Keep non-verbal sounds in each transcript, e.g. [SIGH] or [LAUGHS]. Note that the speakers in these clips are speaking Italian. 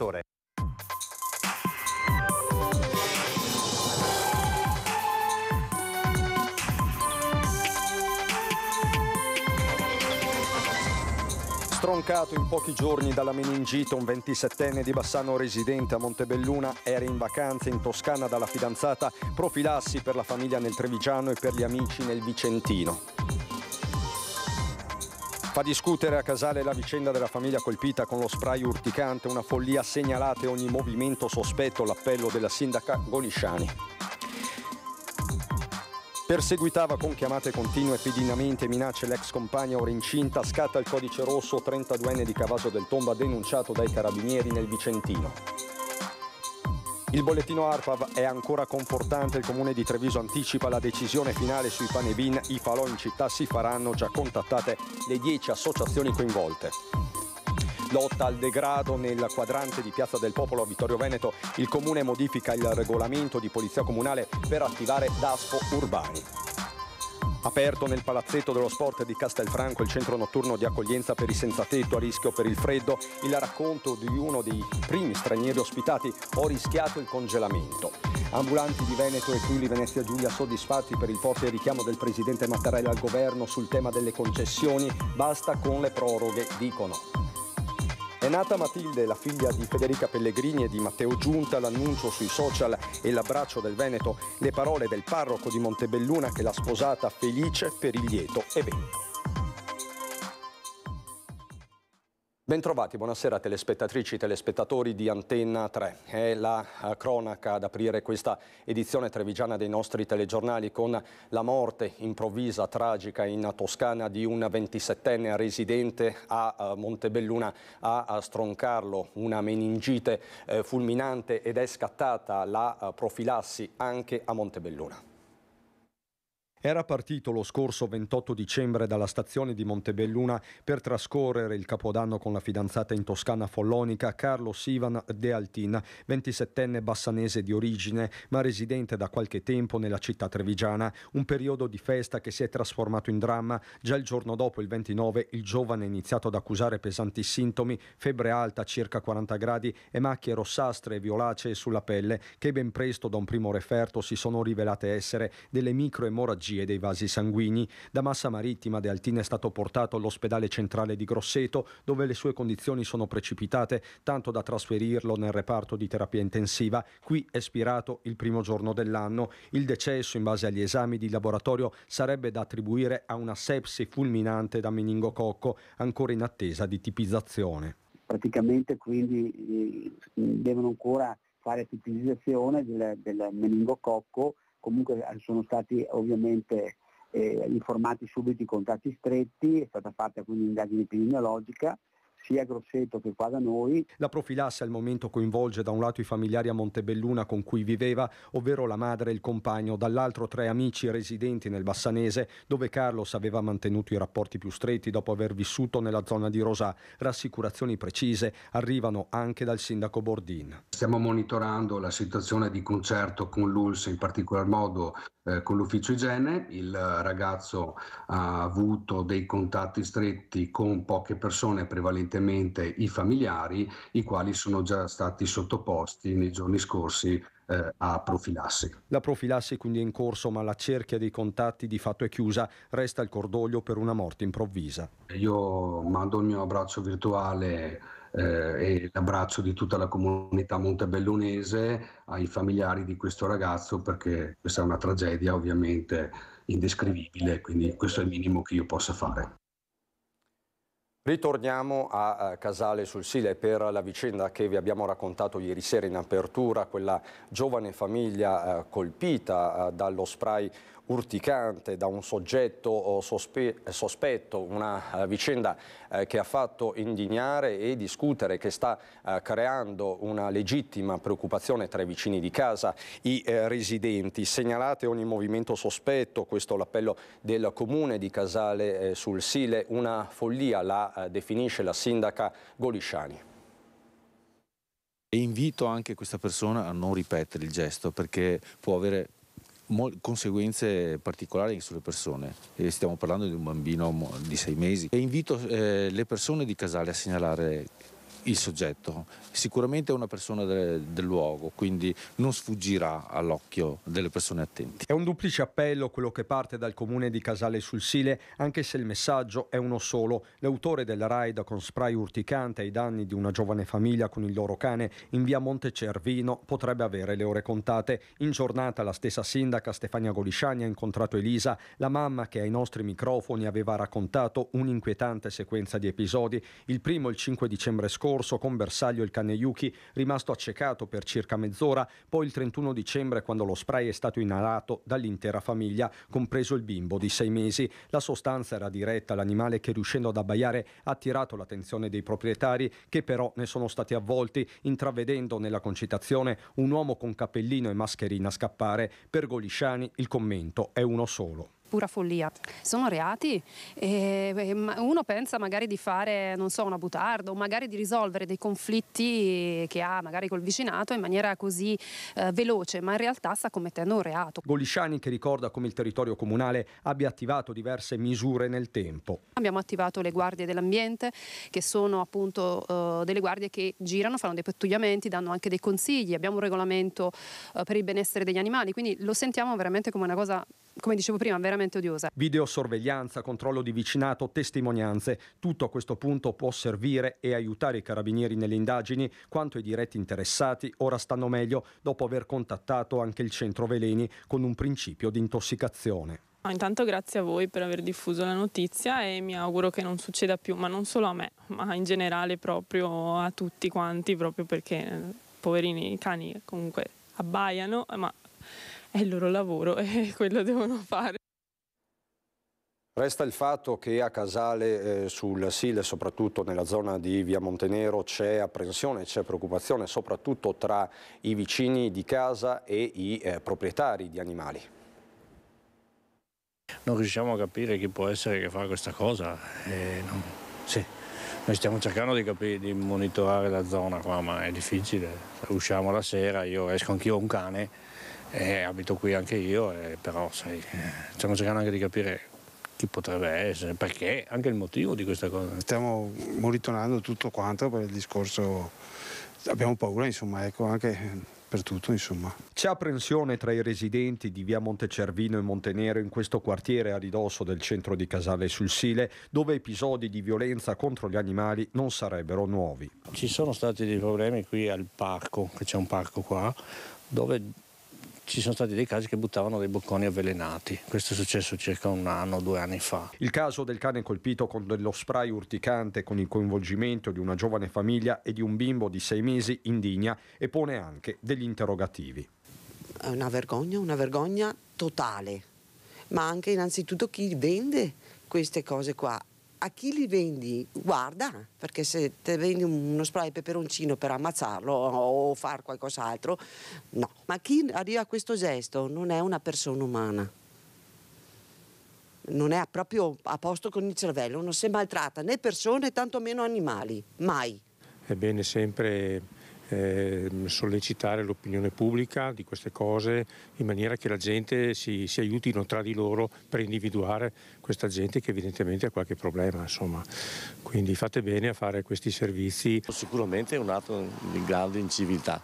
settore. Stroncato in pochi giorni dalla meningite, un 27enne di Bassano residente a Montebelluna era in vacanza in Toscana dalla fidanzata, profilassi per la famiglia nel Trevigiano e per gli amici nel Vicentino. Fa discutere a Casale la vicenda della famiglia colpita con lo spray urticante, una follia segnalate ogni movimento sospetto, l'appello della sindaca Golisciani. Perseguitava con chiamate continue pedinamente minacce l'ex compagna ora incinta, scatta il codice rosso 32enne di Cavaso del Tomba denunciato dai carabinieri nel Vicentino. Il bollettino ARPAV è ancora confortante, il comune di Treviso anticipa la decisione finale sui panevin, i falò in città si faranno già contattate le 10 associazioni coinvolte. Lotta al degrado nel quadrante di Piazza del Popolo a Vittorio Veneto, il comune modifica il regolamento di polizia comunale per attivare DASPO urbani. Aperto nel palazzetto dello sport di Castelfranco, il centro notturno di accoglienza per i senza tetto a rischio per il freddo, il racconto di uno dei primi stranieri ospitati, ho rischiato il congelamento. Ambulanti di Veneto e Friuli Venezia Giulia soddisfatti per il forte richiamo del presidente Mattarella al governo sul tema delle concessioni, basta con le proroghe, dicono. È nata Matilde, la figlia di Federica Pellegrini e di Matteo Giunta, l'annuncio sui social e l'abbraccio del Veneto, le parole del parroco di Montebelluna che l'ha sposata felice per il lieto evento. Bentrovati, buonasera telespettatrici e telespettatori di Antenna 3. È la eh, cronaca ad aprire questa edizione trevigiana dei nostri telegiornali con la morte improvvisa, tragica in Toscana di un 27enne residente a eh, Montebelluna a Stroncarlo, una meningite eh, fulminante ed è scattata la profilassi anche a Montebelluna. Era partito lo scorso 28 dicembre dalla stazione di Montebelluna per trascorrere il capodanno con la fidanzata in Toscana follonica Carlos Ivan De Altin, 27enne bassanese di origine ma residente da qualche tempo nella città trevigiana, un periodo di festa che si è trasformato in dramma. Già il giorno dopo, il 29, il giovane ha iniziato ad accusare pesanti sintomi, febbre alta circa 40 gradi e macchie rossastre e violacee sulla pelle che ben presto da un primo referto si sono rivelate essere delle microemorragie patologie dei vasi sanguigni. Da Massa Marittima De Altini è stato portato all'ospedale centrale di Grosseto, dove le sue condizioni sono precipitate, tanto da trasferirlo nel reparto di terapia intensiva. Qui è spirato il primo giorno dell'anno. Il decesso, in base agli esami di laboratorio, sarebbe da attribuire a una sepsi fulminante da meningococco, ancora in attesa di tipizzazione. Praticamente quindi eh, devono ancora fare tipizzazione del, del meningococco comunque eh, sono stati ovviamente eh, informati subito i contatti stretti, è stata fatta quindi un'indagine epidemiologica sia a Grosseto che qua da noi. La profilassi al momento coinvolge da un lato i familiari a Montebelluna con cui viveva, ovvero la madre e il compagno, dall'altro tre amici residenti nel Bassanese, dove Carlos aveva mantenuto i rapporti più stretti dopo aver vissuto nella zona di Rosà. Rassicurazioni precise arrivano anche dal sindaco Bordin. Stiamo monitorando la situazione di concerto con l'ULS, in particolar modo eh, con l'ufficio igiene. Il ragazzo ha avuto dei contatti stretti con poche persone, prevalentemente prevalentemente i familiari, i quali sono già stati sottoposti nei giorni scorsi eh, a profilassi. La profilassi quindi è in corso, ma la cerchia dei contatti di fatto è chiusa. Resta il cordoglio per una morte improvvisa. Io mando il mio abbraccio virtuale eh, e l'abbraccio di tutta la comunità montebellonese ai familiari di questo ragazzo perché questa è una tragedia ovviamente indescrivibile, quindi questo è il minimo che io possa fare. Ritorniamo a eh, Casale sul Sile per la vicenda che vi abbiamo raccontato ieri sera in apertura, quella giovane famiglia eh, colpita eh, dallo spray urticante da un soggetto sospe sospetto, una eh, vicenda eh, che ha fatto indignare e discutere, che sta eh, creando una legittima preoccupazione tra i vicini di casa, i residenti. Segnalate ogni movimento sospetto, questo è l'appello del comune di Casale sul Sile, una follia la definisce la sindaca Golisciani. E invito anche questa persona a non ripetere il gesto perché può avere conseguenze particolari sulle persone. E stiamo parlando di un bambino di sei mesi. E invito eh, le persone di Casale a segnalare il soggetto. Sicuramente è una persona del, del luogo, quindi non sfuggirà all'occhio delle persone attenti. È un duplice appello quello che parte dal comune di Casale sul Sile, anche se il messaggio è uno solo. L'autore del raid con spray urticante ai danni di una giovane famiglia con il loro cane in via Monte Cervino potrebbe avere le ore contate. In giornata la stessa sindaca Stefania Golisciani ha incontrato Elisa, la mamma che ai nostri microfoni aveva raccontato un'inquietante sequenza di episodi. Il primo il 5 dicembre scorso scorso con bersaglio il Kaneyuki, rimasto accecato per circa mezz'ora, poi il 31 dicembre quando lo spray è stato inalato dall'intera famiglia, compreso il bimbo di sei mesi. La sostanza era diretta all'animale che riuscendo ad abbaiare ha attirato l'attenzione dei proprietari che però ne sono stati avvolti, intravedendo nella concitazione un uomo con cappellino e mascherina scappare. Per Golisciani il commento è uno solo pura follia. Sono reati e uno pensa magari di fare, non so, una butarda o magari di risolvere dei conflitti che ha magari col vicinato in maniera così eh, veloce, ma in realtà sta commettendo un reato. Golisciani che ricorda come il territorio comunale abbia attivato diverse misure nel tempo. Abbiamo attivato le guardie dell'ambiente che sono appunto eh, delle guardie che girano, fanno dei pattugliamenti, danno anche dei consigli, abbiamo un regolamento eh, per il benessere degli animali, quindi lo sentiamo veramente come una cosa come dicevo prima, veramente odiosa. Videosorveglianza, controllo di vicinato, testimonianze, tutto a questo punto può servire e aiutare i carabinieri nelle indagini, quanto i diretti interessati ora stanno meglio dopo aver contattato anche il centro veleni con un principio di intossicazione. intanto grazie a voi per aver diffuso la notizia e mi auguro che non succeda più, ma non solo a me, ma in generale proprio a tutti quanti, proprio perché eh, poverini i cani comunque abbaiano, ma è il loro lavoro e [LAUGHS] quello devono fare. Resta il fatto che a Casale eh, sul Sile, soprattutto nella zona di Via Montenero, c'è apprensione, c'è preoccupazione, soprattutto tra i vicini di casa e i eh, proprietari di animali. Non riusciamo a capire chi può essere che fa questa cosa. Eh, non... sì. Noi stiamo cercando di, capire, di monitorare la zona qua, ma è difficile. Usciamo la sera, io esco anch'io un cane eh, abito qui anche io, eh, però sai, stiamo cercando anche di capire chi potrebbe essere, perché, anche il motivo di questa cosa. Stiamo monitorando tutto quanto per il discorso, abbiamo paura insomma, ecco, anche per tutto insomma. C'è apprensione tra i residenti di via Montecervino e Montenero in questo quartiere a ridosso del centro di Casale sul Sile dove episodi di violenza contro gli animali non sarebbero nuovi. Ci sono stati dei problemi qui al parco, che c'è un parco qua, dove ci sono stati dei casi che buttavano dei bocconi avvelenati. Questo è successo circa un anno, due anni fa. Il caso del cane colpito con dello spray urticante con il coinvolgimento di una giovane famiglia e di un bimbo di sei mesi indigna e pone anche degli interrogativi. È una vergogna, una vergogna totale, ma anche innanzitutto chi vende queste cose qua a chi li vendi guarda, perché se te vendi uno spray peperoncino per ammazzarlo o, o far qualcos'altro, no. Ma chi arriva a questo gesto non è una persona umana. Non è proprio a posto con il cervello, non si maltratta né persone, tantomeno animali, mai. È bene sempre eh, sollecitare l'opinione pubblica di queste cose in maniera che la gente si, si, aiutino tra di loro per individuare questa gente che evidentemente ha qualche problema. Insomma. Quindi fate bene a fare questi servizi. Sicuramente è un atto di grande inciviltà.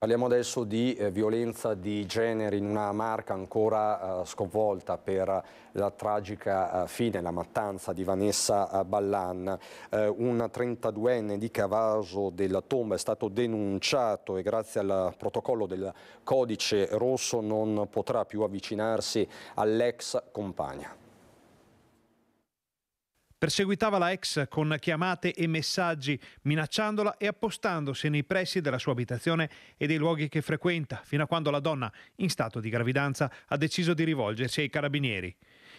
Parliamo adesso di eh, violenza di genere in una marca ancora eh, sconvolta per la tragica eh, fine, la mattanza di Vanessa eh, Ballan. Eh, un 32enne di Cavaso della Tomba è stato denunciato e grazie al protocollo del codice rosso non potrà più avvicinarsi all'ex compagna. Perseguitava la ex con chiamate e messaggi, minacciandola e appostandosi nei pressi della sua abitazione e dei luoghi che frequenta, fino a quando la donna, in stato di gravidanza, ha deciso di rivolgersi ai carabinieri.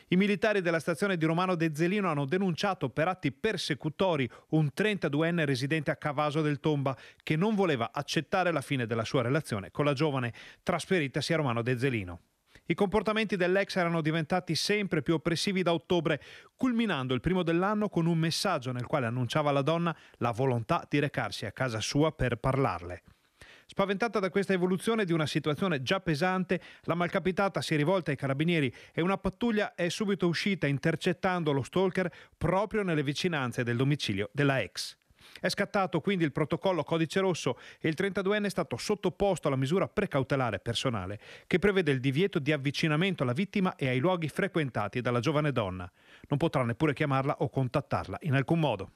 I militari della stazione di Romano De Zelino hanno denunciato per atti persecutori un 32enne residente a Cavaso del Tomba che non voleva accettare la fine della sua relazione con la giovane trasferitasi a Romano De Zelino. I comportamenti dell'ex erano diventati sempre più oppressivi da ottobre, culminando il primo dell'anno con un messaggio nel quale annunciava alla donna la volontà di recarsi a casa sua per parlarle. Spaventata da questa evoluzione di una situazione già pesante, la malcapitata si è rivolta ai carabinieri e una pattuglia è subito uscita intercettando lo stalker proprio nelle vicinanze del domicilio della ex. È scattato quindi il protocollo codice rosso e il 32enne è stato sottoposto alla misura precautelare personale che prevede il divieto di avvicinamento alla vittima e ai luoghi frequentati dalla giovane donna. Non potrà neppure chiamarla o contattarla in alcun modo.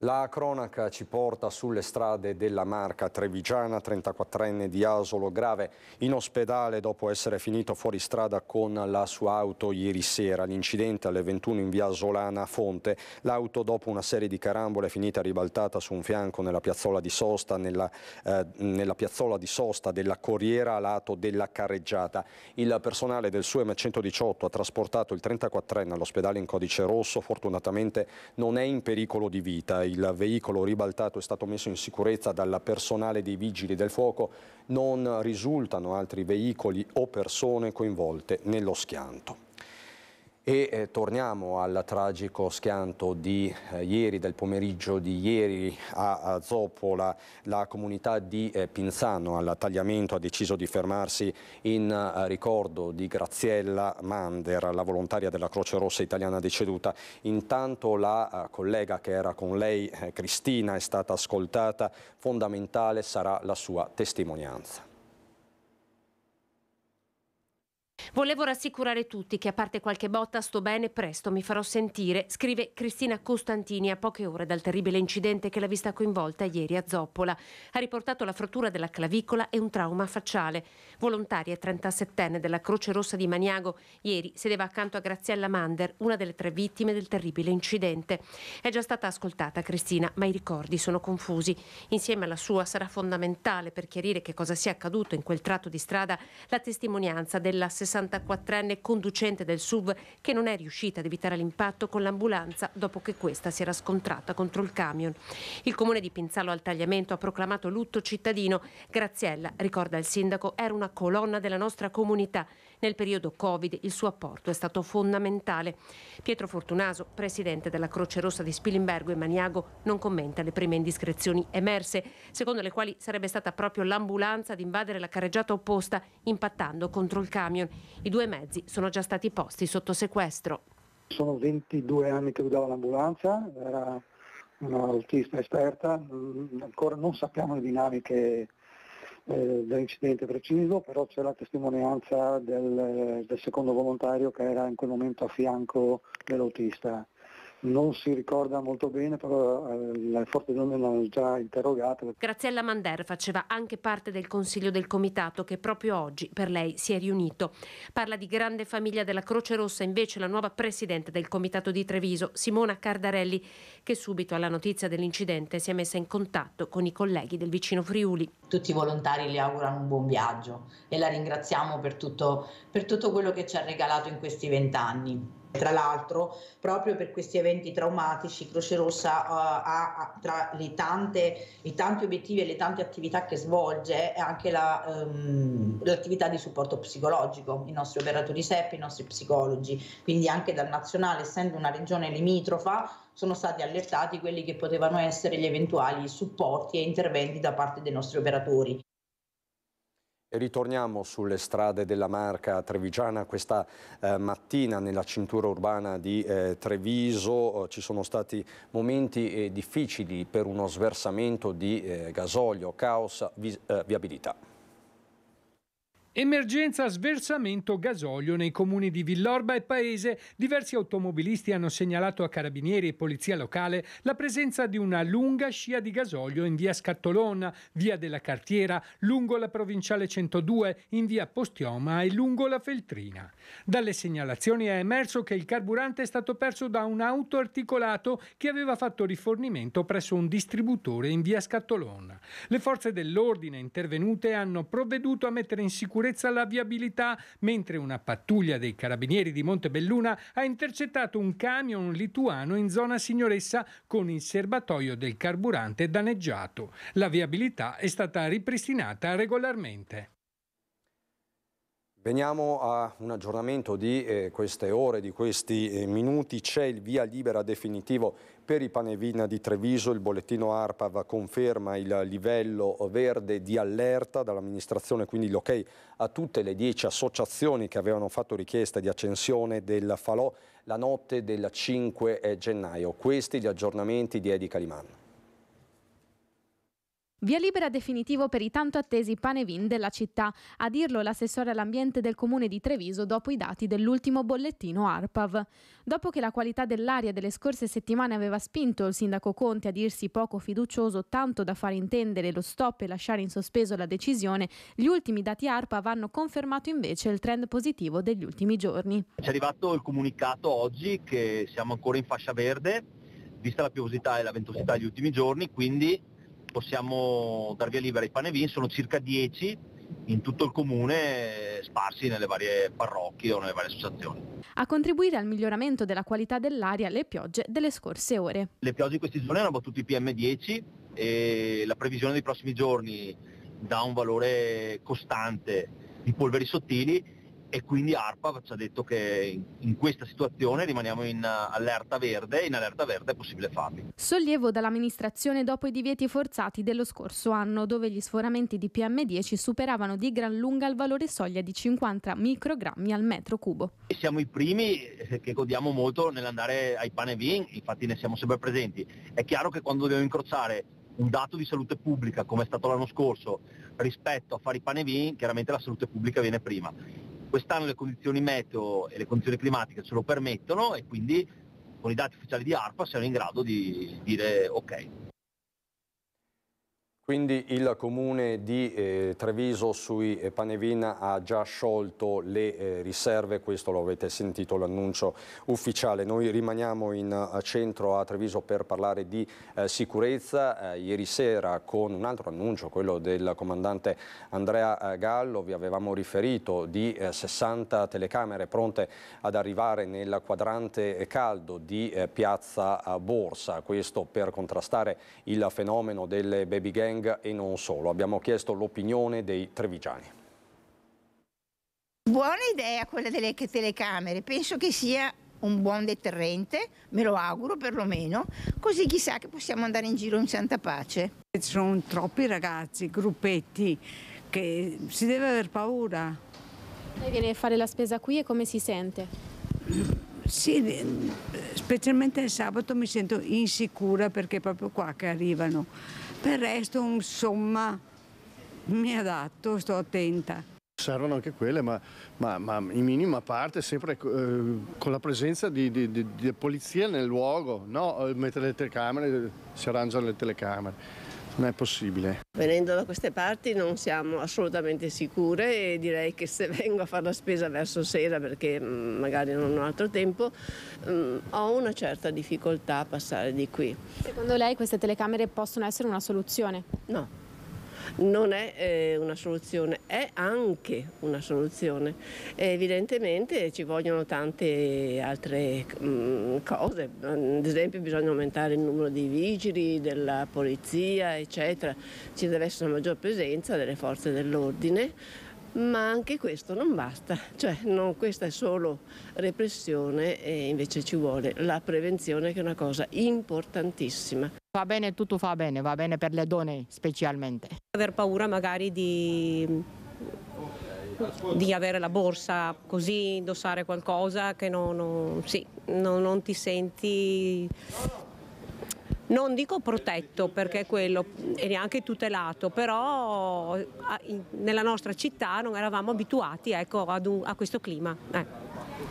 La cronaca ci porta sulle strade della Marca Trevigiana, 34enne di Asolo grave in ospedale dopo essere finito fuori strada con la sua auto ieri sera. L'incidente alle 21 in via Solana Fonte. L'auto dopo una serie di carambole è finita ribaltata su un fianco nella piazzola di sosta, nella, eh, nella piazzola di sosta della Corriera a lato della carreggiata. Il personale del SUEM 118 ha trasportato il 34enne all'ospedale in codice rosso, fortunatamente non è in pericolo di vita il veicolo ribaltato è stato messo in sicurezza dalla personale dei vigili del fuoco, non risultano altri veicoli o persone coinvolte nello schianto. E eh, torniamo al tragico schianto di eh, ieri, del pomeriggio di ieri a, a Zoppola. La comunità di eh, Pinzano al tagliamento ha deciso di fermarsi in eh, ricordo di Graziella Mander, la volontaria della Croce Rossa italiana deceduta. Intanto la eh, collega che era con lei, eh, Cristina, è stata ascoltata. Fondamentale sarà la sua testimonianza. Volevo rassicurare tutti che a parte qualche botta sto bene, presto mi farò sentire, scrive Cristina Costantini a poche ore dal terribile incidente che l'ha vista coinvolta ieri a Zoppola. Ha riportato la frattura della clavicola e un trauma facciale. Volontaria 37enne della Croce Rossa di Maniago, ieri sedeva accanto a Graziella Mander, una delle tre vittime del terribile incidente. È già stata ascoltata Cristina, ma i ricordi sono confusi. Insieme alla sua sarà fondamentale per chiarire che cosa sia accaduto in quel tratto di strada la testimonianza dell'assessore 64enne conducente del SUV che non è riuscita ad evitare l'impatto con l'ambulanza dopo che questa si era scontrata contro il camion. Il comune di Pinzalo al Tagliamento ha proclamato lutto cittadino. Graziella, ricorda il sindaco, era una colonna della nostra comunità. Nel periodo Covid il suo apporto è stato fondamentale. Pietro Fortunaso, presidente della Croce Rossa di Spilimbergo e Maniago, non commenta le prime indiscrezioni emerse, secondo le quali sarebbe stata proprio l'ambulanza ad invadere la carreggiata opposta, impattando contro il camion. I due mezzi sono già stati posti sotto sequestro. Sono 22 anni che guidava l'ambulanza, era un'autista esperta, mm, ancora non sappiamo le dinamiche eh, dell'incidente preciso, però c'è la testimonianza del, del secondo volontario che era in quel momento a fianco dell'autista non si ricorda molto bene, però eh, le forze dell'ordine l'hanno già interrogata. Graziella Mander faceva anche parte del consiglio del comitato che proprio oggi per lei si è riunito. Parla di grande famiglia della Croce Rossa invece la nuova presidente del comitato di Treviso, Simona Cardarelli, che subito alla notizia dell'incidente si è messa in contatto con i colleghi del vicino Friuli. Tutti i volontari le augurano un buon viaggio e la ringraziamo per tutto, per tutto quello che ci ha regalato in questi vent'anni. Tra l'altro, proprio per questi eventi traumatici, Croce Rossa uh, ha tra tante, i tanti obiettivi e le tante attività che svolge anche la, um, l'attività di supporto psicologico, i nostri operatori SEP, i nostri psicologi, quindi anche dal nazionale, essendo una regione limitrofa, sono stati allertati quelli che potevano essere gli eventuali supporti e interventi da parte dei nostri operatori. Ritorniamo sulle strade della Marca Trevigiana. Questa eh, mattina nella cintura urbana di eh, Treviso ci sono stati momenti eh, difficili per uno sversamento di eh, gasolio, caos, eh, viabilità. Emergenza sversamento gasolio nei comuni di Villorba e Paese. Diversi automobilisti hanno segnalato a carabinieri e polizia locale la presenza di una lunga scia di gasolio in via Scattolona, via della Cartiera, lungo la provinciale 102, in via Postioma e lungo la Feltrina. Dalle segnalazioni è emerso che il carburante è stato perso da un auto articolato che aveva fatto rifornimento presso un distributore in via Scattolona. Le forze dell'ordine intervenute hanno provveduto a mettere in sicurezza sicurezza alla viabilità, mentre una pattuglia dei carabinieri di Montebelluna ha intercettato un camion lituano in zona signoressa con il serbatoio del carburante danneggiato. La viabilità è stata ripristinata regolarmente. Veniamo a un aggiornamento di eh, queste ore, di questi eh, minuti. C'è il via libera definitivo per i Panevina di Treviso. Il bollettino ARPAV conferma il livello verde di allerta dall'amministrazione, quindi l'ok a tutte le dieci associazioni che avevano fatto richiesta di accensione del falò la notte del 5 gennaio. Questi gli aggiornamenti di Edi Calimanno. Via libera definitivo per i tanto attesi panevin della città, a dirlo l'assessore all'ambiente del comune di Treviso dopo i dati dell'ultimo bollettino ARPAV. Dopo che la qualità dell'aria delle scorse settimane aveva spinto il sindaco Conte a dirsi poco fiducioso tanto da far intendere lo stop e lasciare in sospeso la decisione, gli ultimi dati ARPAV hanno confermato invece il trend positivo degli ultimi giorni. Ci è arrivato il comunicato oggi che siamo ancora in fascia verde, vista la piovosità e la ventosità degli ultimi giorni, quindi possiamo dar via libera ai panevin, sono circa 10 in tutto il comune eh, sparsi nelle varie parrocchie o nelle varie associazioni. A contribuire al miglioramento della qualità dell'aria le piogge delle scorse ore. Le piogge in questi giorni hanno battuto i PM10 e la previsione dei prossimi giorni dà un valore costante di polveri sottili e quindi ARPAV ci ha detto che in questa situazione rimaniamo in eh, allerta verde e in allerta verde è possibile farli. Sollievo dall'amministrazione dopo i divieti forzati dello scorso anno dove gli sforamenti di PM10 superavano di gran lunga il valore soglia di 50 microgrammi al metro cubo. E siamo i primi eh, che godiamo molto nell'andare ai pane vin, infatti ne siamo sempre presenti. È chiaro che quando dobbiamo incrociare un dato di salute pubblica come è stato l'anno scorso rispetto a fare i pane panevin, chiaramente la salute pubblica viene prima. Quest'anno le condizioni meteo e le condizioni climatiche ce lo permettono e quindi con i dati ufficiali di ARPA siamo in grado di dire ok. Quindi il comune di eh, Treviso sui eh, Panevina ha già sciolto le eh, riserve, questo lo avete sentito l'annuncio ufficiale. Noi rimaniamo in eh, centro a Treviso per parlare di eh, sicurezza. ieri sera con un altro annuncio, quello del comandante Andrea Gallo, vi avevamo riferito di 60 telecamere pronte ad arrivare nel quadrante caldo di piazza Borsa. Questo per contrastare il fenomeno delle baby gang gang e non solo. Abbiamo chiesto l'opinione dei trevigiani. Buona idea quella delle telecamere, penso che sia un buon deterrente, me lo auguro perlomeno, così chissà che possiamo andare in giro in santa pace. Ci sono troppi ragazzi, gruppetti, che si deve aver paura. Lei viene a fare la spesa qui e come si sente? Sì, specialmente il sabato mi sento insicura perché è proprio qua che arrivano per il resto, insomma, mi adatto, sto attenta servono anche quelle, ma, ma, ma, in minima parte sempre eh, con la presenza di, di, di, di polizia nel luogo, no? Eh, mettere le telecamere, si arrangiano le telecamere non è possibile. Venendo da queste parti non siamo assolutamente sicure e direi che se vengo a fare la spesa verso sera perché mm, magari non ho altro tempo, mm, ho una certa difficoltà a passare di qui. Secondo lei queste telecamere possono essere una soluzione? No, non è eh, una soluzione, è anche una soluzione. E evidentemente ci vogliono tante altre mh, mm, cose, ad esempio bisogna aumentare il numero di vigili, della polizia, eccetera, ci deve essere una maggior presenza delle forze dell'ordine ma anche questo non basta, cioè non, questa è solo repressione e invece ci vuole la prevenzione che è una cosa importantissima. Va bene, tutto fa bene, va bene per le donne specialmente. Aver paura magari di, di avere la borsa così, indossare qualcosa che non, non, sì, non ti senti non dico protetto perché è quello e neanche tutelato, però nella nostra città non eravamo abituati ecco, un, a questo clima. Eh.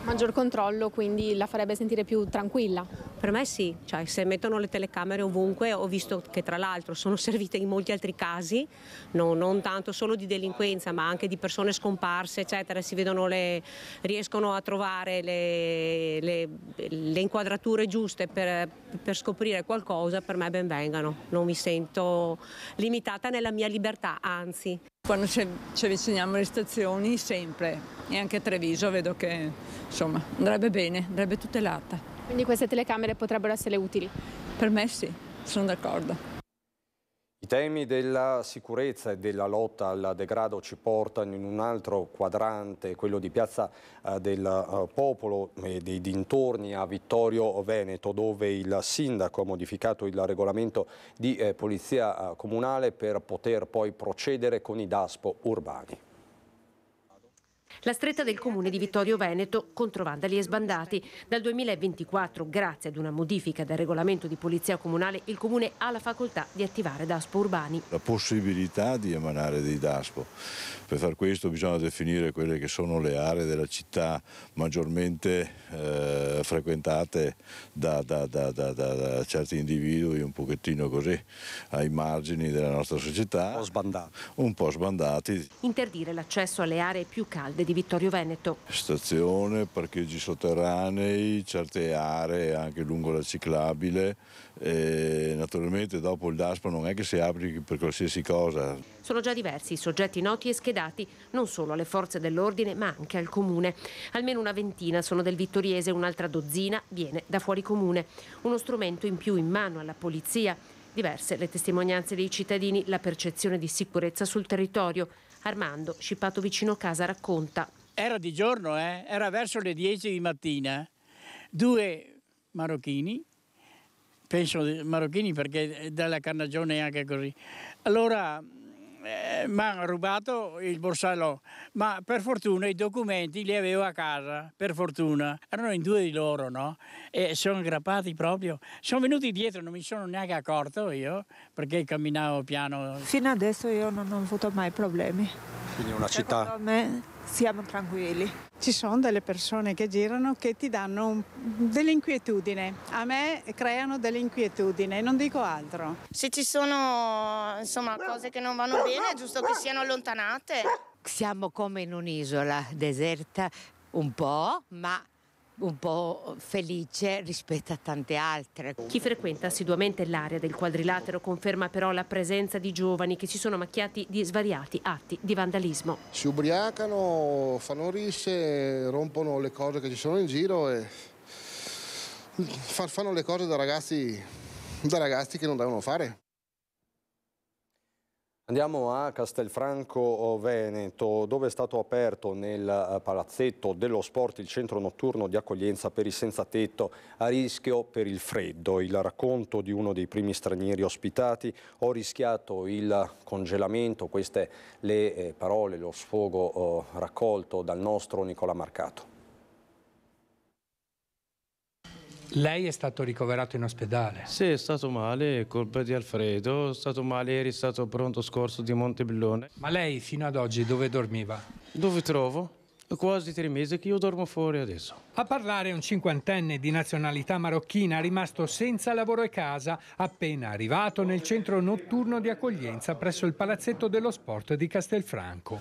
Maggior controllo quindi la farebbe sentire più tranquilla? Per me sì, cioè, se mettono le telecamere ovunque, ho visto che tra l'altro sono [LAUGHS] servite in molti altri casi, no, non tanto solo di delinquenza ma anche di persone scomparse, eccetera, si vedono le, riescono a trovare le, le, le inquadrature giuste per, per, scoprire qualcosa, per me ben vengano, non mi sento limitata nella mia libertà, anzi. Quando ci, avviciniamo alle stazioni sempre, e anche a Treviso vedo che insomma, andrebbe bene, andrebbe tutelata. Quindi queste telecamere potrebbero essere utili? Per me sì, sono d'accordo. I temi della sicurezza e della lotta al degrado ci portano in un altro quadrante, quello di Piazza eh, del eh, Popolo e dei dintorni a Vittorio Veneto, dove il sindaco ha modificato il regolamento di eh, polizia comunale per poter poi procedere con i DASPO urbani la stretta del comune di Vittorio Veneto contro vandali e sbandati. Dal 2024, grazie ad una modifica del regolamento di polizia comunale, il comune ha la facoltà di attivare DASPO urbani. La possibilità di emanare dei DASPO. Per far questo bisogna definire quelle che sono le aree della città maggiormente eh, frequentate da, da, da, da, certi individui, un pochettino così, ai margini della nostra società. Un po' sbandati. Un po' sbandati. Interdire l'accesso alle aree più calde di Vittorio Veneto. Stazione, parcheggi sotterranei, certe aree anche lungo la ciclabile. E naturalmente dopo il DASPO non è che si apri per qualsiasi cosa. Sono già diversi i soggetti noti e schedati non solo alle forze dell'ordine ma anche al comune. Almeno una ventina sono del Vittoriese, un'altra dozzina viene da fuori comune. Uno strumento in più in mano alla polizia diverse le testimonianze dei cittadini, la percezione di sicurezza sul territorio. Armando, scippato vicino a casa, racconta. Era di giorno, eh? era verso le 10 di mattina. Due marocchini, penso marocchini perché dalla carnagione è anche così. Allora eh, mi hanno rubato il borsalò, ma per fortuna i documenti li avevo a casa, per fortuna. Erano in due di loro, no? E sono aggrappati proprio. Sono venuti dietro, non mi sono neanche accorto io, perché camminavo piano. Fino adesso io non ho avuto mai problemi. Quindi una città... me siamo tranquilli. Ci sono delle persone che girano che ti danno un, dell'inquietudine, a me creano dell'inquietudine, non dico altro. Se ci sono insomma, cose che non vanno bene è giusto che siano allontanate. Siamo come in un'isola deserta un po', ma un po' felice rispetto a tante altre. Chi frequenta assiduamente l'area del quadrilatero conferma però la presenza di giovani che si sono macchiati di svariati atti di vandalismo. Si ubriacano, fanno risse, rompono le cose che ci sono in giro e fanno le cose da ragazzi, da ragazzi che non devono fare. Andiamo a Castelfranco Veneto, dove è stato aperto nel eh, palazzetto dello sport il centro notturno di accoglienza per i senza tetto a rischio per il freddo. Il racconto di uno dei primi stranieri ospitati, ho rischiato il congelamento, queste le eh, parole, lo sfogo oh, raccolto dal nostro Nicola Marcato. Lei è stato ricoverato in ospedale? Sì, è stato male, colpa di Alfredo, è stato male ieri, è stato pronto scorso di Montebellone. Ma lei fino ad oggi dove dormiva? Dove trovo? Quasi tre mesi che io dormo fuori adesso. A parlare un cinquantenne di nazionalità marocchina rimasto senza lavoro e casa, appena arrivato nel centro notturno di accoglienza presso il palazzetto dello sport di Castelfranco.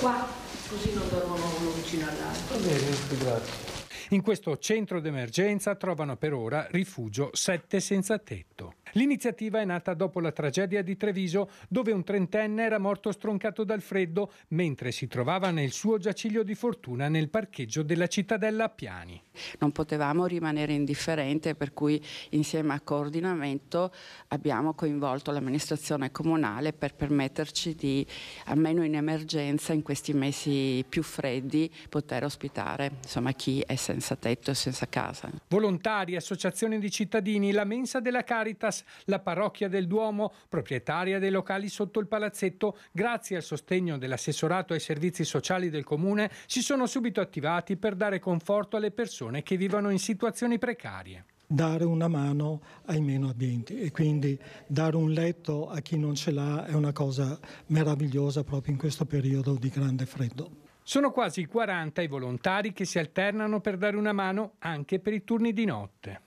Qua, così non dormono uno vicino all'altro. Va bene, grazie. In questo centro d'emergenza trovano per ora rifugio sette senza tetto. L'iniziativa è nata dopo la tragedia di Treviso, dove un trentenne era morto stroncato dal freddo mentre si trovava nel suo giaciglio di fortuna nel parcheggio della cittadella Piani. Non potevamo rimanere indifferenti, per cui insieme a coordinamento abbiamo coinvolto l'amministrazione comunale per permetterci di, almeno in emergenza, in questi mesi più freddi, poter ospitare insomma, chi è senza tetto e senza casa. Volontari, associazioni di cittadini, la mensa della Caritas la parrocchia del Duomo, proprietaria dei locali sotto il palazzetto, grazie al sostegno dell'assessorato ai servizi sociali del comune, si sono subito attivati per dare conforto alle persone che vivono in situazioni precarie dare una mano ai meno abbienti e quindi dare un letto a chi non ce l'ha è una cosa meravigliosa proprio in questo periodo di grande freddo. Sono quasi 40 i volontari che si alternano per dare una mano anche per i turni di notte.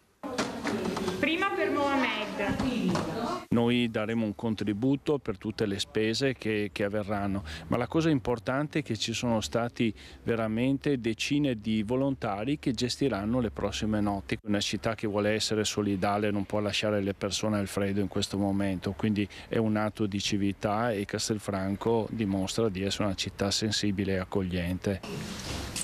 Noi daremo un contributo per tutte le spese che, che, avverranno, ma la cosa importante è che ci sono stati veramente decine di volontari che gestiranno le prossime notti. Una città che vuole essere solidale non può lasciare le persone al freddo in questo momento, quindi è un atto di civiltà e Castelfranco dimostra di essere una città sensibile e accogliente.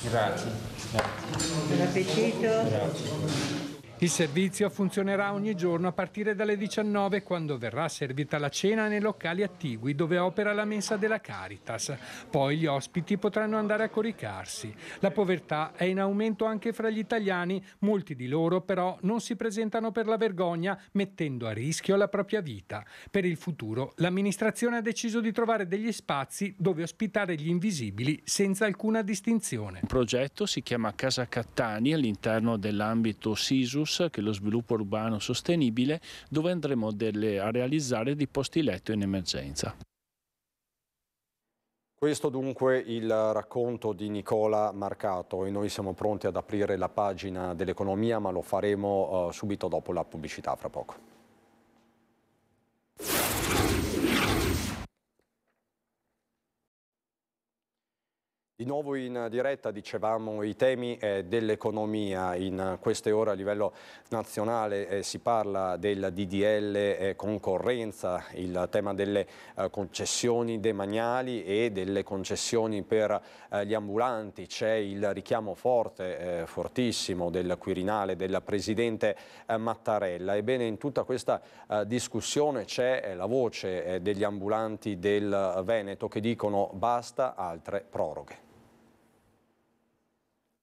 Grazie. Grazie. Buon appetito. Grazie. Il servizio funzionerà ogni giorno a partire dalle 19 quando verrà servita la cena nei locali attigui dove opera la mensa della Caritas. Poi gli ospiti potranno andare a coricarsi. La povertà è in aumento anche fra gli italiani, molti di loro però non si presentano per la vergogna mettendo a rischio la propria vita. Per il futuro l'amministrazione ha deciso di trovare degli spazi dove ospitare gli invisibili senza alcuna distinzione. Il progetto si chiama Casa Cattani all'interno dell'ambito SISUS Campus, che è lo sviluppo urbano sostenibile, dove andremo delle, a realizzare dei posti letto in emergenza. Questo dunque il racconto di Nicola Marcato e noi siamo pronti ad aprire la pagina dell'economia ma lo faremo uh, subito dopo la pubblicità fra poco. Di nuovo in diretta dicevamo i temi eh, dell'economia, in queste ore a livello nazionale eh, si parla del DDL eh, concorrenza, il tema delle eh, concessioni demaniali e delle concessioni per eh, gli ambulanti, c'è il richiamo forte, eh, fortissimo del Quirinale, del Presidente Mattarella. Ebbene in tutta questa discussione c'è la voce degli ambulanti del Veneto che dicono basta altre proroghe.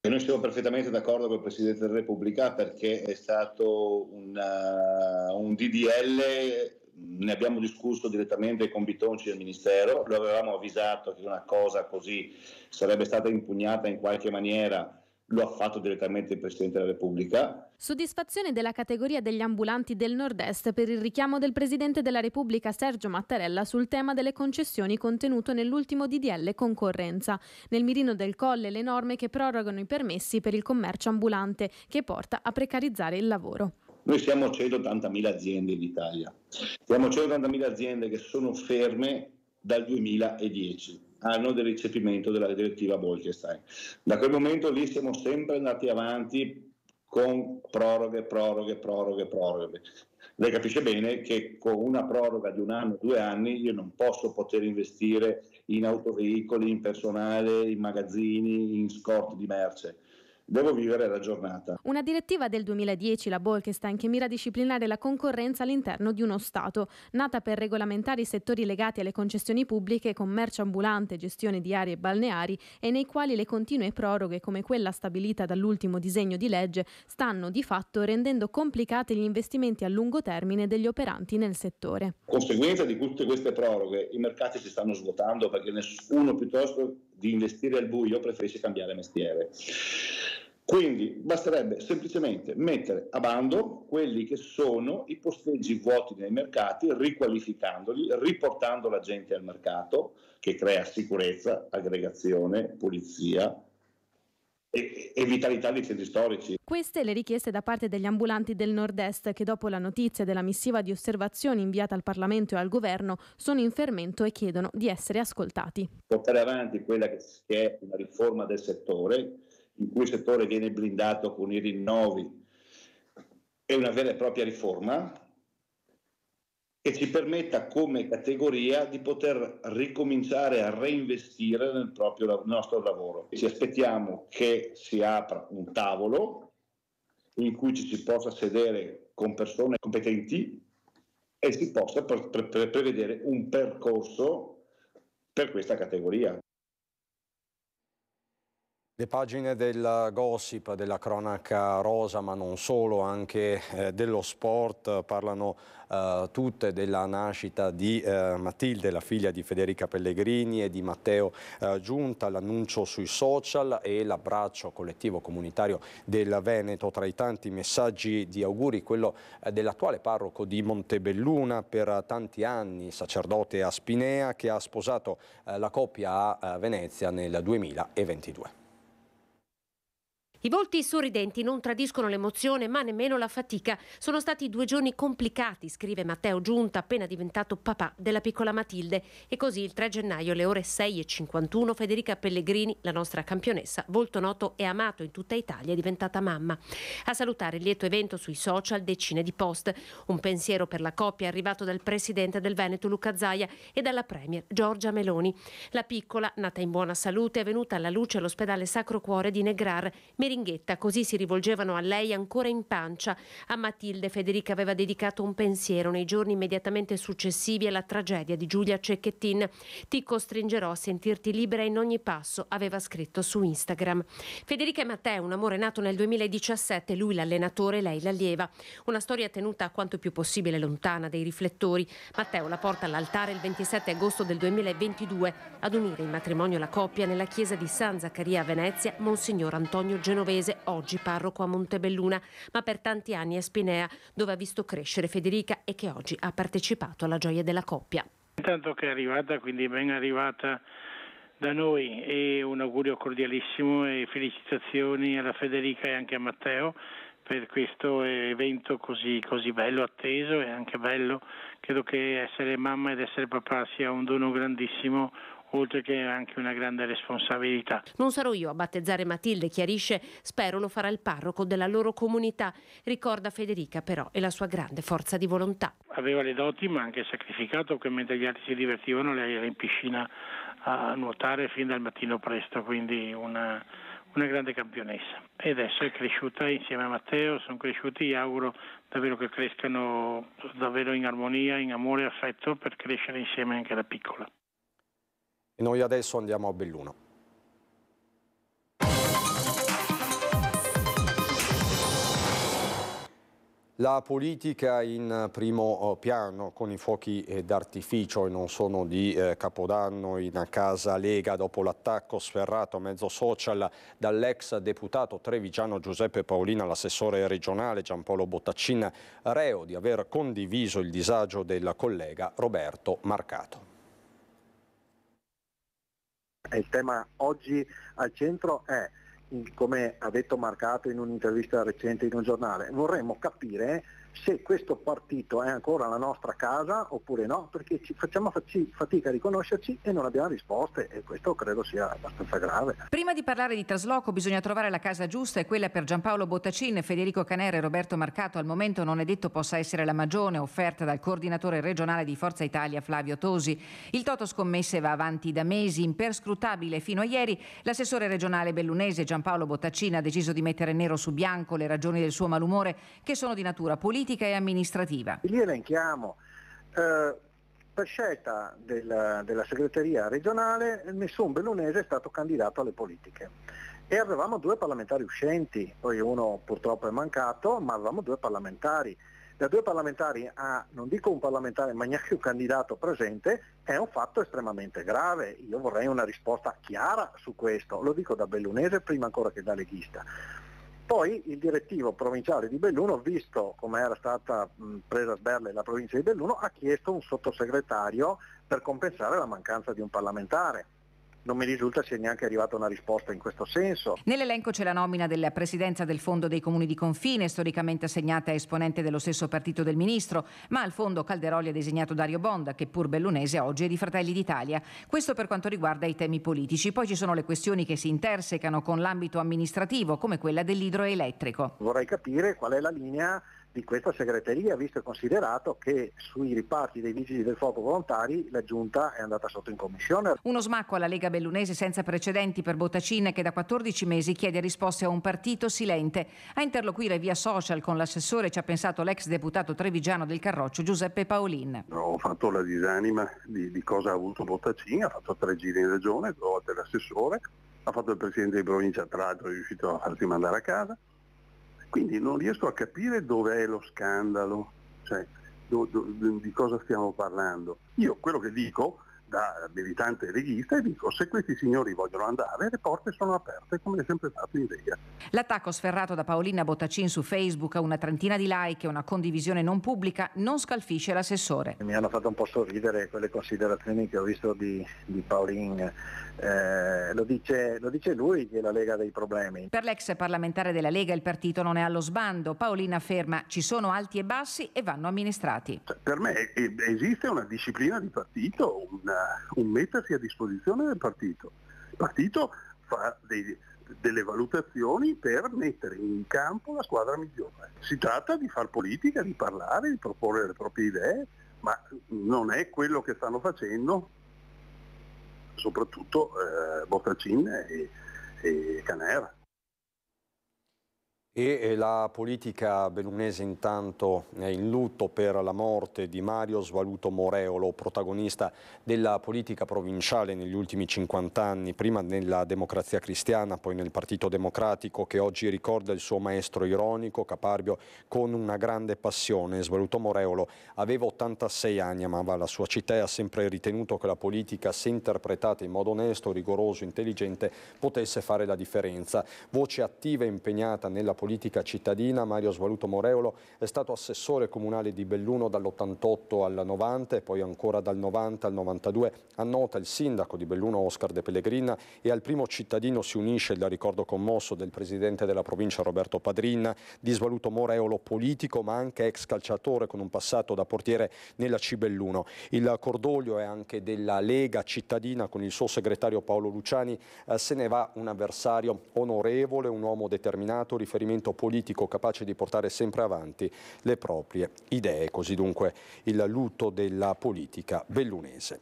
E noi siamo perfettamente d'accordo con il Presidente della Repubblica perché è stato una, un eh, DDL, ne abbiamo discusso direttamente con Bitonci del Ministero, lo avevamo avvisato che una cosa così sarebbe stata impugnata in qualche maniera lo ha fatto direttamente il Presidente della Repubblica. Soddisfazione della categoria degli ambulanti del Nord-Est per il richiamo del Presidente della Repubblica Sergio Mattarella sul tema delle concessioni contenuto nell'ultimo DDL concorrenza. Nel mirino del Colle le norme che prorogano i permessi per il commercio ambulante, che porta a precarizzare il lavoro. Noi siamo 180.000 aziende in Italia, siamo 180.000 aziende che sono ferme dal 2010 anno del ricepimento della direttiva Bolkestein. Da quel momento lì siamo sempre andati avanti con proroghe, proroghe, proroghe, proroghe. Lei capisce bene che con una proroga di un anno, due anni, io non posso poter investire in autoveicoli, in personale, in magazzini, in scorte di merce devo vivere la giornata. Una direttiva del 2010, la Bolkestein, che mira a disciplinare la concorrenza all'interno di uno Stato, nata per regolamentare i settori legati alle concessioni pubbliche, commercio ambulante, gestione di aree balneari e nei quali le continue proroghe, come quella stabilita dall'ultimo disegno di legge, stanno di fatto rendendo complicati gli investimenti a lungo termine degli operanti nel settore. Conseguenza di tutte queste proroghe, i mercati si stanno svuotando perché nessuno piuttosto di investire al buio preferisce cambiare mestiere. Quindi basterebbe semplicemente mettere a bando quelli che sono i posteggi vuoti nei mercati, riqualificandoli, riportando la gente al mercato, che crea sicurezza, aggregazione, pulizia, e, vitalità dei centri storici. Queste le richieste da parte degli ambulanti del Nord-Est che dopo la notizia della missiva di osservazioni inviata al Parlamento e al Governo sono in fermento e chiedono di essere ascoltati. Portare avanti quella che è una riforma del settore in cui il settore viene blindato con i rinnovi, è una vera e propria riforma che ci permetta come categoria di poter ricominciare a reinvestire nel, proprio, nel nostro lavoro. Ci aspettiamo che si apra un tavolo in cui ci si possa sedere con persone competenti e si possa pre- pre- prevedere un percorso per questa categoria. Le pagine del gossip, della cronaca rosa, ma non solo, anche eh, dello sport, parlano eh, tutte della nascita di eh, Matilde, la figlia di Federica Pellegrini e di Matteo eh, Giunta, l'annuncio sui social e l'abbraccio collettivo comunitario del Veneto. Tra i tanti messaggi di auguri, quello eh, dell'attuale parroco di Montebelluna per tanti anni, sacerdote a Spinea, che ha sposato eh, la coppia a Venezia nel 2022. I volti sorridenti non tradiscono l'emozione ma nemmeno la fatica. Sono stati due giorni complicati, scrive Matteo Giunta, appena diventato papà della piccola Matilde. E così il 3 gennaio alle ore 6.51 Federica Pellegrini, la nostra campionessa, volto noto e amato in tutta Italia, è diventata mamma. A salutare il lieto evento sui social decine di post. Un pensiero per la coppia arrivato dal presidente del Veneto Luca Zaia e dalla premier Giorgia Meloni. La piccola, nata in buona salute, è venuta alla luce all'ospedale Sacro Cuore di Negrar Beringhetta, così si rivolgevano a lei ancora in pancia. A Matilde Federica aveva dedicato un pensiero nei giorni immediatamente successivi alla tragedia di Giulia Cecchettin. Ti costringerò a sentirti libera in ogni passo, aveva scritto su Instagram. Federica e Matteo, un amore nato nel 2017, lui l'allenatore, lei l'allieva. Una storia tenuta quanto più possibile lontana dai riflettori. Matteo la porta all'altare il 27 agosto del 2022 ad unire in matrimonio la coppia nella chiesa di San Zaccaria a Venezia, Monsignor Antonio Genovese genovese, oggi parroco a Montebelluna, ma per tanti anni a Spinea, dove ha visto crescere Federica e che oggi ha partecipato alla gioia della coppia. Intanto che è arrivata, quindi ben arrivata da noi e un augurio cordialissimo e felicitazioni alla Federica e anche a Matteo per questo evento così, così, bello, atteso e anche bello. Credo che essere mamma ed essere papà sia un dono grandissimo, oltre che anche una grande responsabilità. Non sarò io a battezzare Matilde, chiarisce, spero lo farà il parroco della loro comunità, ricorda Federica però e la sua grande forza di volontà. Aveva le doti ma anche sacrificato che mentre gli altri si divertivano lei era in piscina a nuotare fin dal mattino presto, quindi una, una grande campionessa. E adesso è cresciuta insieme a Matteo, sono cresciuti, auguro davvero che crescano davvero in armonia, in amore e affetto per crescere insieme anche da piccola. E noi adesso andiamo a Belluno. La politica in primo eh, piano con i fuochi eh, d'artificio e non sono di eh, Capodanno in casa Lega dopo l'attacco sferrato a mezzo social dall'ex deputato trevigiano Giuseppe Paolina l'assessore regionale Giampolo Bottaccin, reo di aver condiviso il disagio del collega Roberto Marcato il tema oggi al centro è, come ha detto Marcato in un'intervista recente in un giornale, vorremmo capire se questo partito è ancora la nostra casa oppure no, perché ci facciamo fatica a riconoscerci e non abbiamo risposte e questo credo sia abbastanza grave. Prima di parlare di trasloco bisogna trovare la casa giusta e quella per Giampaolo Bottacin, Federico Canera e Roberto Marcato al momento non è detto possa essere la magione offerta dal coordinatore regionale di Forza Italia Flavio Tosi. Il Toto scommesse va avanti da mesi, imperscrutabile fino a ieri, l'assessore regionale bellunese Giampaolo Bottacin ha deciso di mettere nero su bianco le ragioni del suo malumore che sono di natura politica politica e amministrativa. Li elenchiamo. Eh, per scelta della, della segreteria regionale nessun bellunese è stato candidato alle politiche e avevamo due parlamentari uscenti, poi uno purtroppo è mancato, ma avevamo due parlamentari. Da due parlamentari a, non dico un parlamentare, ma neanche un candidato presente, è un fatto estremamente grave. Io vorrei una risposta chiara su questo, lo dico da bellunese prima ancora che da leghista. Poi il direttivo provinciale di Belluno, visto come era stata mh, presa a sberle la provincia di Belluno, ha chiesto un sottosegretario per compensare la mancanza di un parlamentare non mi risulta sia neanche arrivata una risposta in questo senso. Nell'elenco c'è la nomina della presidenza del Fondo dei Comuni di Confine, storicamente assegnata a esponente dello stesso partito del ministro, ma al fondo Calderoli ha designato Dario Bonda, che pur bellunese oggi è di Fratelli d'Italia. Questo per quanto riguarda i temi politici. Poi ci sono le questioni che si intersecano con l'ambito amministrativo, come quella dell'idroelettrico. Vorrei capire qual è la linea di questa segreteria, visto e considerato che sui riparti dei vigili del fuoco volontari la giunta è andata sotto in commissione. Uno smacco alla Lega Bellunese senza precedenti per Bottacin che da 14 mesi chiede risposte a un partito silente. A interloquire via social con l'assessore ci ha pensato l'ex deputato trevigiano del Carroccio Giuseppe Paolin. Ho fatto la disanima di, di cosa ha avuto Bottacin, ha fatto tre giri in regione, due volte l'assessore, ha fatto il presidente di provincia, tra l'altro è riuscito a farsi mandare a casa quindi non riesco a capire dov'è lo scandalo, cioè do, do, di cosa stiamo parlando. Io quello che dico da militante leghista e dico se questi signori vogliono andare le porte sono aperte come è sempre stato in Lega. L'attacco sferrato da Paolina Bottacin su Facebook a una trentina di like e una condivisione non pubblica non scalfisce l'assessore. Mi hanno fatto un po' sorridere quelle considerazioni che ho visto di, di Paolin eh, lo, dice, lo, dice, lui che la Lega ha dei problemi. Per l'ex parlamentare della Lega il partito non è allo sbando. Paolina afferma ci sono alti e bassi e vanno amministrati. Per me esiste una disciplina di partito, una, un mettersi a disposizione del partito. Il partito fa dei, delle valutazioni per mettere in campo la squadra migliore. Si tratta di far politica, di parlare, di proporre le proprie idee, ma non è quello che stanno facendo soprattutto eh, Botacin e, e Canera. E la politica bellunese intanto è in lutto per la morte di Mario Svaluto Moreolo, protagonista della politica provinciale negli ultimi 50 anni, prima nella Democrazia Cristiana, poi nel Partito Democratico che oggi ricorda il suo maestro ironico Caparbio con una grande passione. Svaluto Moreolo aveva 86 anni, amava la sua città e ha sempre ritenuto che la politica, se interpretata in modo onesto, rigoroso, intelligente, potesse fare la differenza. Voce attiva e impegnata nella politica cittadina, Mario Svaluto Moreolo è stato assessore comunale di Belluno dall'88 al 90 e poi ancora dal 90 al 92. Annota il sindaco di Belluno Oscar De Pellegrina e al primo cittadino si unisce il ricordo commosso del presidente della provincia Roberto Padrin, di Svaluto Moreolo politico ma anche ex calciatore con un passato da portiere nella Cibelluno. Il cordoglio è anche della Lega cittadina con il suo segretario Paolo Luciani, eh, se ne va un avversario onorevole, un uomo determinato, riferimento movimento politico capace di portare sempre avanti le proprie idee. Così dunque il lutto della politica bellunese.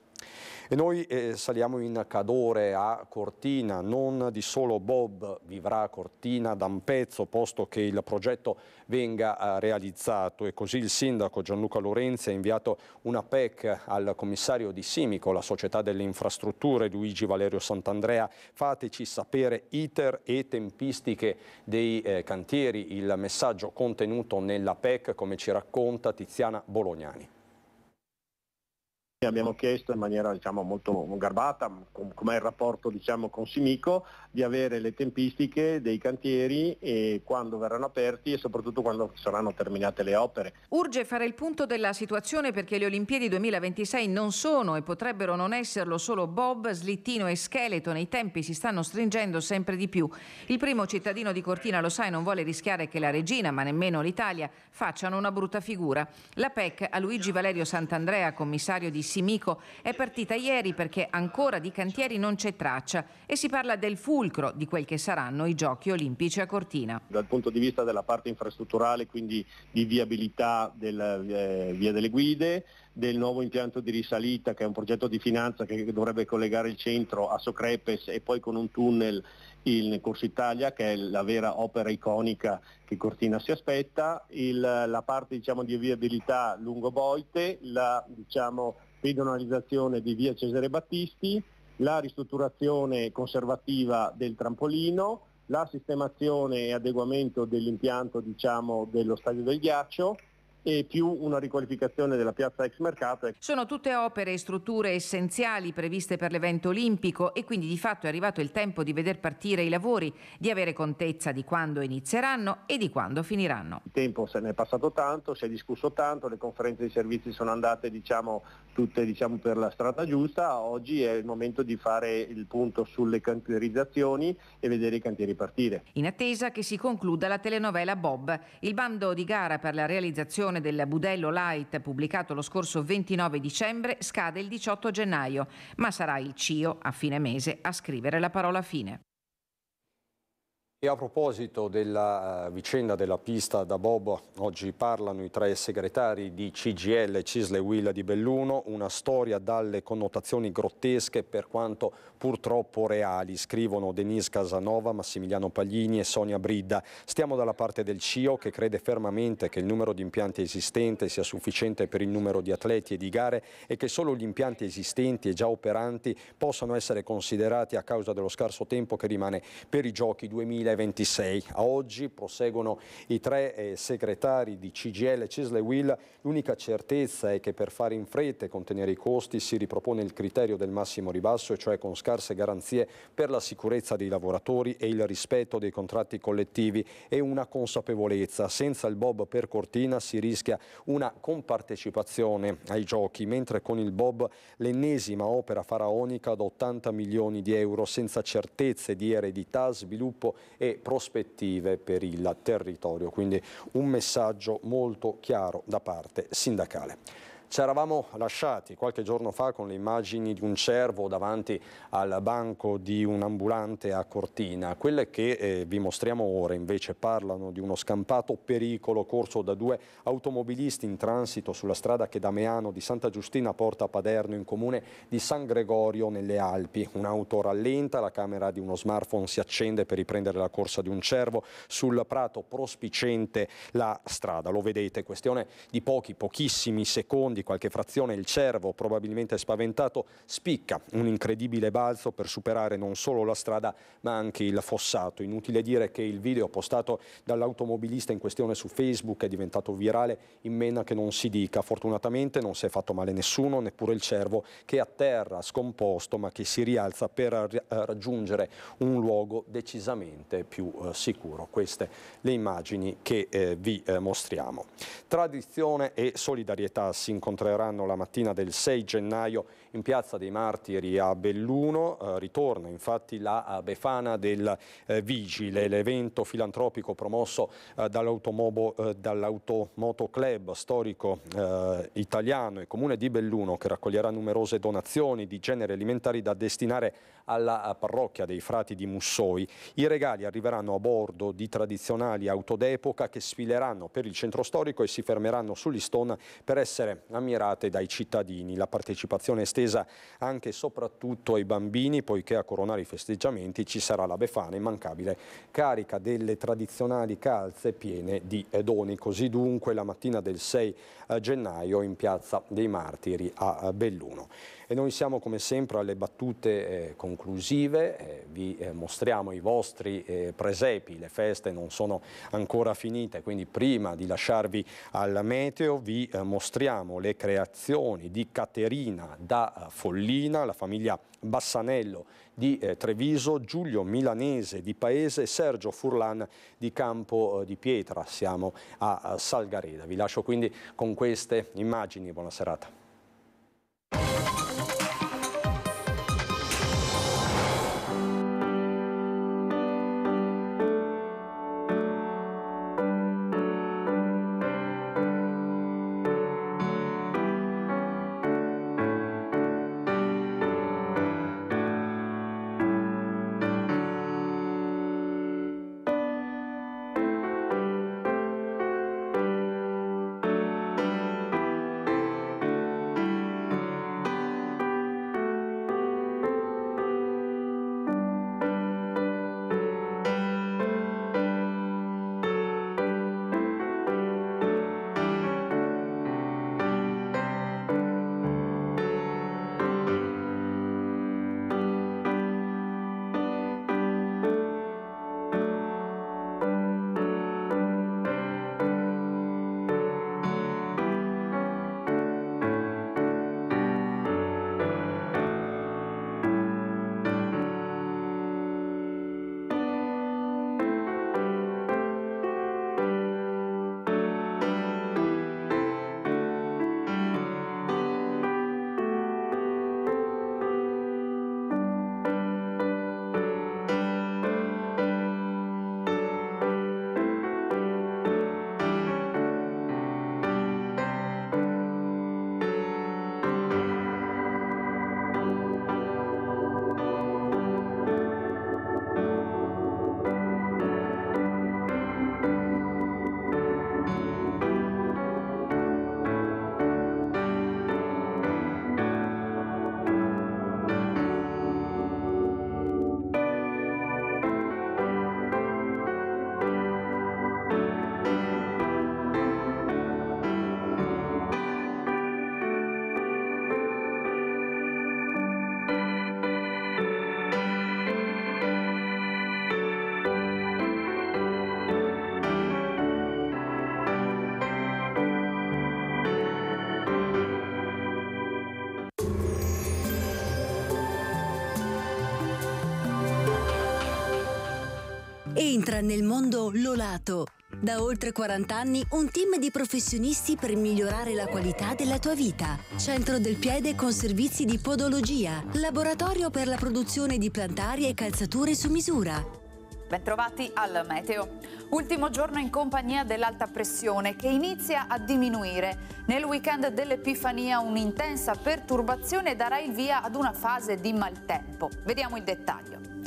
E noi eh, saliamo in Cadore a Cortina, non di solo Bob vivrà a Cortina da un pezzo, posto che il progetto venga eh, realizzato e così il sindaco Gianluca Lorenzi ha inviato una PEC al commissario di Simico, la società delle infrastrutture Luigi Valerio Sant'Andrea, fateci sapere iter e tempistiche dei eh, cantieri, il messaggio contenuto nella PEC come ci racconta Tiziana Bolognani. Abbiamo chiesto in maniera diciamo, molto garbata, com'è il rapporto diciamo, con Simico, di avere le tempistiche dei cantieri e quando verranno aperti e soprattutto quando saranno terminate le opere. Urge fare il punto della situazione perché le Olimpiadi 2026 non sono e potrebbero non esserlo solo Bob, Slittino e Skeleton i tempi si stanno stringendo sempre di più. Il primo cittadino di Cortina lo sai non vuole rischiare che la regina, ma nemmeno l'Italia, facciano una brutta figura. La PEC a Luigi Valerio Santandrea, commissario di Simico è partita ieri perché ancora di cantieri non c'è traccia e si parla del fulcro di quel che saranno i giochi olimpici a Cortina. Dal punto di vista della parte infrastrutturale, quindi di viabilità della eh, via delle guide, del nuovo impianto di risalita che è un progetto di finanza che dovrebbe collegare il centro a Socrepes e poi con un tunnel il Corso Italia che è la vera opera iconica che Cortina si aspetta, il, la parte diciamo, di viabilità lungo Boite, la diciamo, pedonalizzazione di via Cesare Battisti, la ristrutturazione conservativa del trampolino, la sistemazione e adeguamento dell'impianto diciamo, dello stadio del ghiaccio e più una riqualificazione della piazza ex mercato. Sono tutte opere e strutture essenziali previste per l'evento olimpico e quindi di fatto è arrivato il tempo di veder partire i lavori, di avere contezza di quando inizieranno e di quando finiranno. Il tempo se ne è passato tanto, si è discusso tanto, le conferenze di servizi sono andate diciamo, tutte diciamo, per la strada giusta, oggi è il momento di fare il punto sulle cantierizzazioni e vedere i cantieri partire. In attesa che si concluda la telenovela Bob, il bando di gara per la realizzazione edizione del Budello Light pubblicato lo scorso 29 dicembre scade il 18 gennaio, ma sarà il CIO a fine mese a scrivere la parola fine. E a proposito della eh, vicenda della pista da Bob, oggi parlano i tre segretari di CGL Cisle Willa di Belluno, una storia dalle connotazioni grottesche per quanto purtroppo reali, scrivono Denise Casanova, Massimiliano Paglini e Sonia Bridda. Stiamo dalla parte del CIO che crede fermamente che il numero di impianti esistente sia sufficiente per il numero di atleti e di gare e che solo gli impianti esistenti e già operanti possano essere considerati a causa dello scarso tempo che rimane per i giochi 2000 2026. A oggi proseguono i tre eh, segretari di CGL e Cisle Will. L'unica certezza è che per fare in fretta e contenere i costi si ripropone il criterio del massimo ribasso, e cioè con scarse garanzie per la sicurezza dei lavoratori e il rispetto dei contratti collettivi e una consapevolezza. Senza il Bob per Cortina si rischia una compartecipazione ai giochi, mentre con il Bob l'ennesima opera faraonica ad 80 milioni di euro senza certezze di eredità, sviluppo e prospettive per il territorio. Quindi un messaggio molto chiaro da parte sindacale. Ci eravamo lasciati qualche giorno fa con le immagini di un cervo davanti al banco di un ambulante a Cortina. Quelle che eh, vi mostriamo ora invece parlano di uno scampato pericolo corso da due automobilisti in transito sulla strada che da Meano di Santa Giustina porta a Paderno in comune di San Gregorio nelle Alpi. Un'auto rallenta, la camera di uno smartphone si accende per riprendere la corsa di un cervo sul prato prospicente la strada. Lo vedete, questione di pochi, pochissimi secondi di qualche frazione il cervo, probabilmente spaventato, spicca un incredibile balzo per superare non solo la strada ma anche il fossato. Inutile dire che il video postato dall'automobilista in questione su Facebook è diventato virale in mena che non si dica. Fortunatamente non si è fatto male nessuno, neppure il cervo che a terra scomposto ma che si rialza per eh, raggiungere un luogo decisamente più eh, sicuro. Queste le immagini che eh, vi eh, mostriamo. Tradizione e solidarietà si incontreranno la mattina del 6 gennaio in Piazza dei Martiri a Belluno. Eh, ritorna infatti la eh, Befana del eh, Vigile, l'evento filantropico promosso eh, eh dall'Automoto Club storico eh, italiano e comune di Belluno che raccoglierà numerose donazioni di generi alimentari da destinare alla parrocchia dei frati di Mussoi. I regali arriveranno a bordo di tradizionali auto d'epoca che sfileranno per il centro storico e si fermeranno sugli sull'Istona per essere ammirate dai cittadini. La partecipazione è estesa anche e soprattutto ai bambini, poiché a coronare i festeggiamenti ci sarà la Befana immancabile, carica delle tradizionali calze piene di doni. Così dunque la mattina del 6 gennaio in piazza dei Martiri a Belluno. E noi siamo come sempre alle battute eh, conclusive, eh, vi eh, mostriamo i vostri presepi, le feste non sono ancora finite, quindi prima di lasciarvi al meteo vi mostriamo le creazioni di Caterina da Follina, la famiglia Bassanello di eh, Treviso, Giulio Milanese di Paese e Sergio Furlan di Campo eh, di Pietra. Siamo a, a Salgareda. Vi lascio quindi con queste immagini. Buona serata. lavora nel mondo Lolato. Da oltre 40 anni un team di professionisti per migliorare la qualità della tua vita. Centro del piede con servizi di podologia, laboratorio per la produzione di plantari e calzature su misura. Bentrovati al Meteo. Ultimo giorno in compagnia dell'alta pressione che inizia a diminuire. Nel weekend dell'Epifania un'intensa perturbazione darà il via ad una fase di maltempo. Vediamo il dettaglio.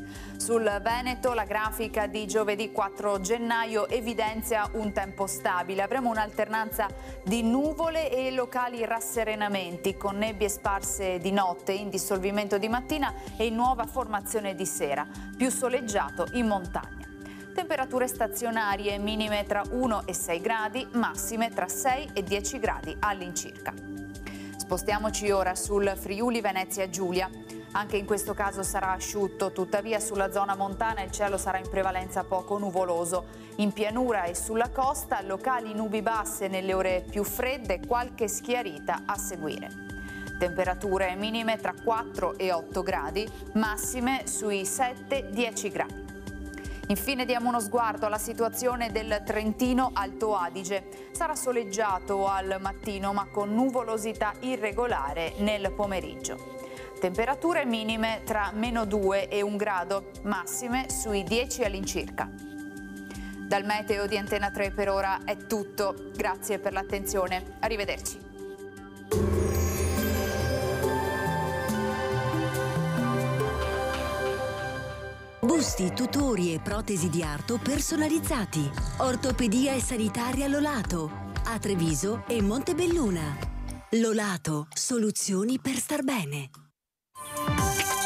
Sul Veneto la grafica di giovedì 4 gennaio evidenzia un tempo stabile. Avremo un'alternanza di nuvole e locali rasserenamenti con nebbie sparse di notte, in dissolvimento di mattina e nuova formazione di sera. Più soleggiato in montagna temperature stazionarie minime tra 1 e 6 gradi, massime tra 6 e 10 gradi all'incirca. Spostiamoci ora sul Friuli Venezia Giulia. Anche in questo caso sarà asciutto, tuttavia sulla zona montana il cielo sarà in prevalenza poco nuvoloso. In pianura e sulla costa locali nubi basse nelle ore più fredde, qualche schiarita a seguire. Temperature minime tra 4 e 8 gradi, massime sui 7-10 gradi. Infine diamo uno sguardo alla situazione del Trentino Alto Adige. Sarà soleggiato al mattino ma con nuvolosità irregolare nel pomeriggio. Temperature minime tra meno 2 e 1 grado, massime sui 10 all'incirca. Dal meteo di Antena 3 per ora è tutto. Grazie per l'attenzione. Arrivederci. Busti, tutori e protesi di arto personalizzati. Ortopedia e sanitaria Lolato. A Treviso e Montebelluna. Lolato, soluzioni per star bene. you.